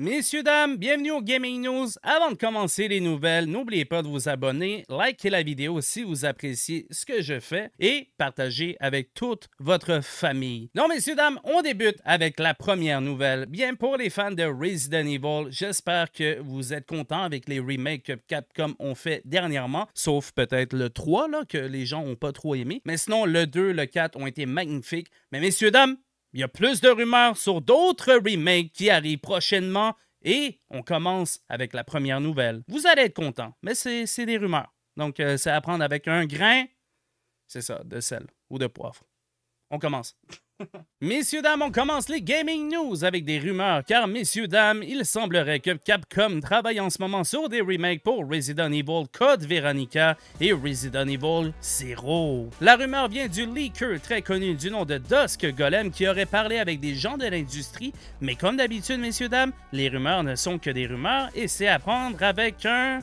Messieurs, dames, bienvenue au Gaming News. Avant de commencer les nouvelles, n'oubliez pas de vous abonner, liker la vidéo si vous appréciez ce que je fais et partager avec toute votre famille. Non, messieurs, dames, on débute avec la première nouvelle. Bien, pour les fans de Resident Evil, j'espère que vous êtes contents avec les remakes que Capcom ont fait dernièrement, sauf peut-être le 3, là, que les gens n'ont pas trop aimé. Mais sinon, le 2, le 4 ont été magnifiques. Mais messieurs, dames, il y a plus de rumeurs sur d'autres remakes qui arrivent prochainement et on commence avec la première nouvelle. Vous allez être content, mais c'est des rumeurs. Donc, euh, c'est à prendre avec un grain, c'est ça, de sel ou de poivre. On commence. Messieurs, dames, on commence les gaming news avec des rumeurs, car messieurs, dames, il semblerait que Capcom travaille en ce moment sur des remakes pour Resident Evil Code Veronica et Resident Evil Zero. La rumeur vient du leaker très connu du nom de Dusk Golem qui aurait parlé avec des gens de l'industrie, mais comme d'habitude, messieurs, dames, les rumeurs ne sont que des rumeurs et c'est à prendre avec un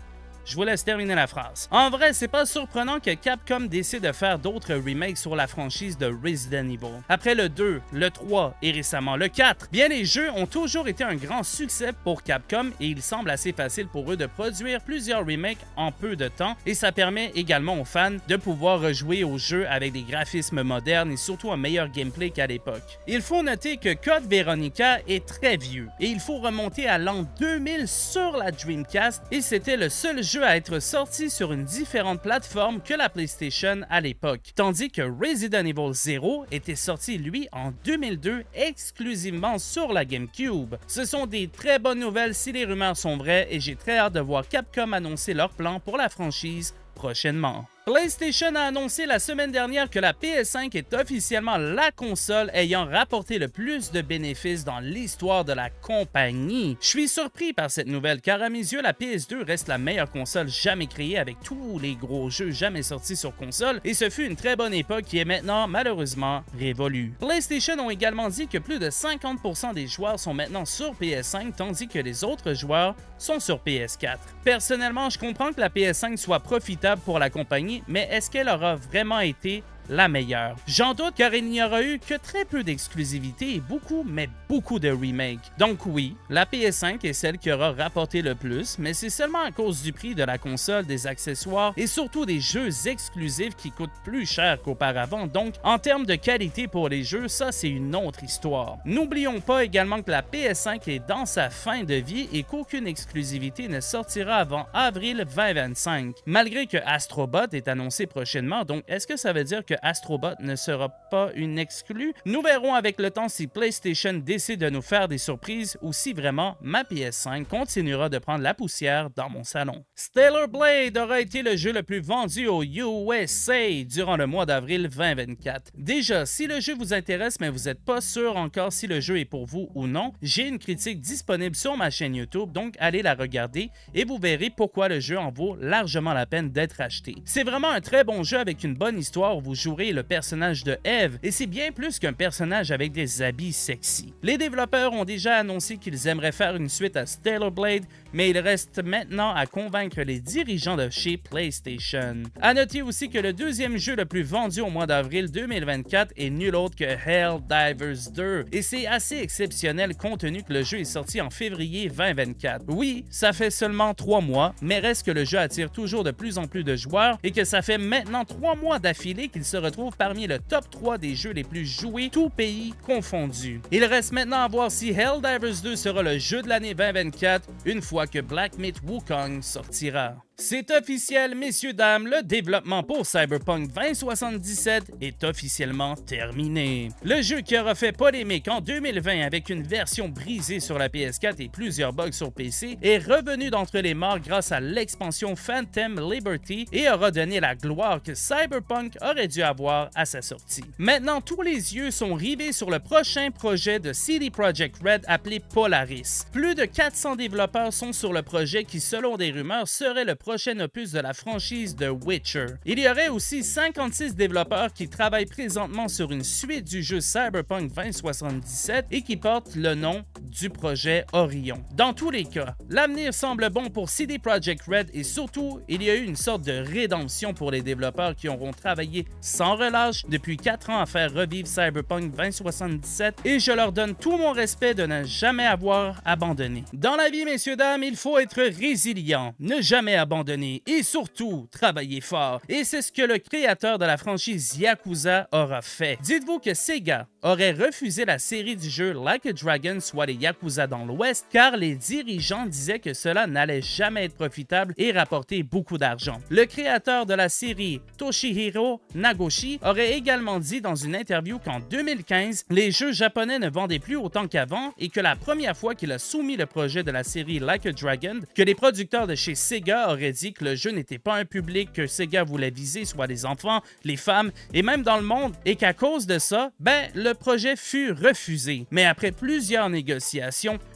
je vous laisse terminer la phrase. En vrai, c'est pas surprenant que Capcom décide de faire d'autres remakes sur la franchise de Resident Evil. Après le 2, le 3 et récemment le 4, bien les jeux ont toujours été un grand succès pour Capcom et il semble assez facile pour eux de produire plusieurs remakes en peu de temps et ça permet également aux fans de pouvoir rejouer aux jeux avec des graphismes modernes et surtout un meilleur gameplay qu'à l'époque. Il faut noter que Code Veronica est très vieux et il faut remonter à l'an 2000 sur la Dreamcast et c'était le seul jeu à être sorti sur une différente plateforme que la PlayStation à l'époque, tandis que Resident Evil 0 était sorti lui en 2002 exclusivement sur la GameCube. Ce sont des très bonnes nouvelles si les rumeurs sont vraies et j'ai très hâte de voir Capcom annoncer leur plan pour la franchise prochainement. PlayStation a annoncé la semaine dernière que la PS5 est officiellement la console ayant rapporté le plus de bénéfices dans l'histoire de la compagnie. Je suis surpris par cette nouvelle car à mes yeux la PS2 reste la meilleure console jamais créée avec tous les gros jeux jamais sortis sur console et ce fut une très bonne époque qui est maintenant malheureusement révolue. PlayStation ont également dit que plus de 50% des joueurs sont maintenant sur PS5 tandis que les autres joueurs sont sur PS4. Personnellement, je comprends que la PS5 soit profitable pour la compagnie, mais est-ce qu'elle aura vraiment été la meilleure. J'en doute car il n'y aura eu que très peu d'exclusivités et beaucoup, mais beaucoup de remakes. Donc oui, la PS5 est celle qui aura rapporté le plus, mais c'est seulement à cause du prix de la console, des accessoires et surtout des jeux exclusifs qui coûtent plus cher qu'auparavant. Donc en termes de qualité pour les jeux, ça c'est une autre histoire. N'oublions pas également que la PS5 est dans sa fin de vie et qu'aucune exclusivité ne sortira avant avril 2025. Malgré que Astrobot est annoncé prochainement, donc est-ce que ça veut dire que Astrobot ne sera pas une exclue. Nous verrons avec le temps si PlayStation décide de nous faire des surprises ou si vraiment ma PS5 continuera de prendre la poussière dans mon salon. Stellar Blade aura été le jeu le plus vendu au USA durant le mois d'avril 2024. Déjà, si le jeu vous intéresse mais vous n'êtes pas sûr encore si le jeu est pour vous ou non, j'ai une critique disponible sur ma chaîne YouTube, donc allez la regarder et vous verrez pourquoi le jeu en vaut largement la peine d'être acheté. C'est vraiment un très bon jeu avec une bonne histoire où vous le personnage de Eve, et c'est bien plus qu'un personnage avec des habits sexy. Les développeurs ont déjà annoncé qu'ils aimeraient faire une suite à Stellar Blade, mais il reste maintenant à convaincre les dirigeants de chez PlayStation. À noter aussi que le deuxième jeu le plus vendu au mois d'avril 2024 est nul autre que Helldivers 2, et c'est assez exceptionnel compte tenu que le jeu est sorti en février 2024. Oui, ça fait seulement trois mois, mais reste que le jeu attire toujours de plus en plus de joueurs et que ça fait maintenant trois mois d'affilée qu'il se retrouve parmi le top 3 des jeux les plus joués, tout pays confondus. Il reste maintenant à voir si Helldivers 2 sera le jeu de l'année 2024 une fois que Black Myth Wukong sortira. C'est officiel, messieurs, dames, le développement pour Cyberpunk 2077 est officiellement terminé. Le jeu qui aura fait polémique en 2020 avec une version brisée sur la PS4 et plusieurs bugs sur PC est revenu d'entre les morts grâce à l'expansion Phantom Liberty et aura donné la gloire que Cyberpunk aurait dû avoir à sa sortie. Maintenant, tous les yeux sont rivés sur le prochain projet de CD Projekt Red appelé Polaris. Plus de 400 développeurs sont sur le projet qui, selon des rumeurs, serait le prochaine opus de la franchise de Witcher. Il y aurait aussi 56 développeurs qui travaillent présentement sur une suite du jeu Cyberpunk 2077 et qui porte le nom du projet Orion. Dans tous les cas, l'avenir semble bon pour CD Projekt Red et surtout, il y a eu une sorte de rédemption pour les développeurs qui auront travaillé sans relâche depuis 4 ans à faire revivre Cyberpunk 2077 et je leur donne tout mon respect de ne jamais avoir abandonné. Dans la vie, messieurs, dames, il faut être résilient, ne jamais abandonner et surtout travailler fort. Et c'est ce que le créateur de la franchise Yakuza aura fait. Dites-vous que Sega aurait refusé la série du jeu Like a Dragon soit les Yakuza dans l'Ouest car les dirigeants disaient que cela n'allait jamais être profitable et rapporter beaucoup d'argent. Le créateur de la série, Toshihiro Nagoshi, aurait également dit dans une interview qu'en 2015, les jeux japonais ne vendaient plus autant qu'avant et que la première fois qu'il a soumis le projet de la série Like a Dragon, que les producteurs de chez Sega auraient dit que le jeu n'était pas un public que Sega voulait viser, soit les enfants, les femmes et même dans le monde, et qu'à cause de ça, ben, le projet fut refusé. Mais après plusieurs négociations,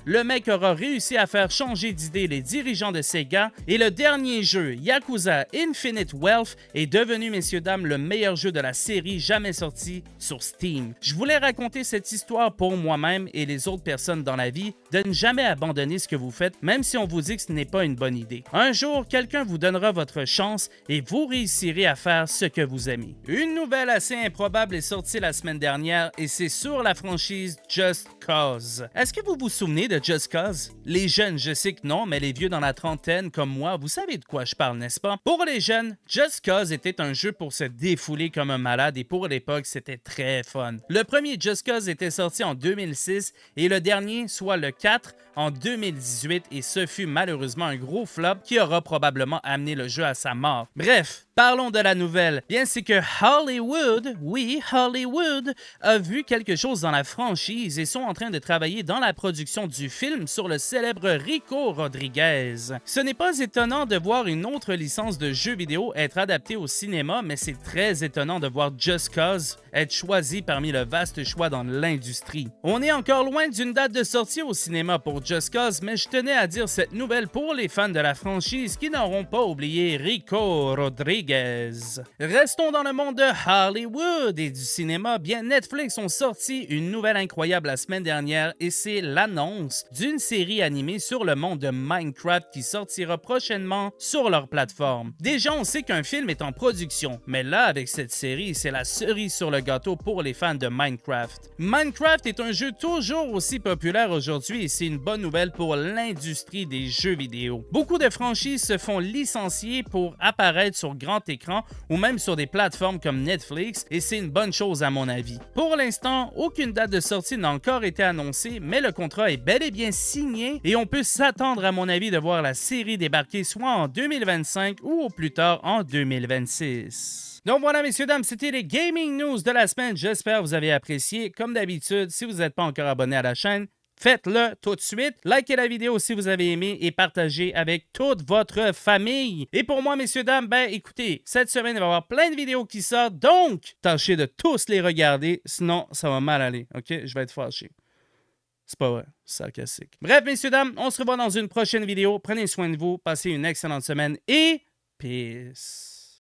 le mec aura réussi à faire changer d'idée les dirigeants de Sega et le dernier jeu, Yakuza Infinite Wealth, est devenu, messieurs, dames, le meilleur jeu de la série jamais sorti sur Steam. Je voulais raconter cette histoire pour moi-même et les autres personnes dans la vie de ne jamais abandonner ce que vous faites, même si on vous dit que ce n'est pas une bonne idée. Un jour, quelqu'un vous donnera votre chance et vous réussirez à faire ce que vous aimez. Une nouvelle assez improbable est sortie la semaine dernière et c'est sur la franchise Just Cause. Est-ce que vous vous souvenez de Just Cause? Les jeunes, je sais que non, mais les vieux dans la trentaine comme moi, vous savez de quoi je parle, n'est-ce pas? Pour les jeunes, Just Cause était un jeu pour se défouler comme un malade et pour l'époque, c'était très fun. Le premier Just Cause était sorti en 2006 et le dernier, soit le en 2018 et ce fut malheureusement un gros flop qui aura probablement amené le jeu à sa mort. Bref, Parlons de la nouvelle. Bien, c'est que Hollywood, oui, Hollywood, a vu quelque chose dans la franchise et sont en train de travailler dans la production du film sur le célèbre Rico Rodriguez. Ce n'est pas étonnant de voir une autre licence de jeux vidéo être adaptée au cinéma, mais c'est très étonnant de voir Just Cause être choisi parmi le vaste choix dans l'industrie. On est encore loin d'une date de sortie au cinéma pour Just Cause, mais je tenais à dire cette nouvelle pour les fans de la franchise qui n'auront pas oublié Rico Rodriguez Restons dans le monde de Hollywood et du cinéma. Bien, Netflix ont sorti une nouvelle incroyable la semaine dernière et c'est l'annonce d'une série animée sur le monde de Minecraft qui sortira prochainement sur leur plateforme. Déjà, on sait qu'un film est en production, mais là, avec cette série, c'est la cerise sur le gâteau pour les fans de Minecraft. Minecraft est un jeu toujours aussi populaire aujourd'hui et c'est une bonne nouvelle pour l'industrie des jeux vidéo. Beaucoup de franchises se font licencier pour apparaître sur grand écran ou même sur des plateformes comme Netflix et c'est une bonne chose à mon avis. Pour l'instant, aucune date de sortie n'a encore été annoncée, mais le contrat est bel et bien signé et on peut s'attendre à mon avis de voir la série débarquer soit en 2025 ou au plus tard en 2026. Donc voilà, messieurs, dames, c'était les gaming news de la semaine. J'espère que vous avez apprécié. Comme d'habitude, si vous n'êtes pas encore abonné à la chaîne, Faites-le tout de suite. Likez la vidéo si vous avez aimé et partagez avec toute votre famille. Et pour moi, messieurs, dames, ben écoutez, cette semaine, il va y avoir plein de vidéos qui sortent, donc tâchez de tous les regarder, sinon ça va mal aller, ok? Je vais être fâché. C'est pas vrai, sarcastique. Bref, messieurs, dames, on se revoit dans une prochaine vidéo. Prenez soin de vous, passez une excellente semaine et peace.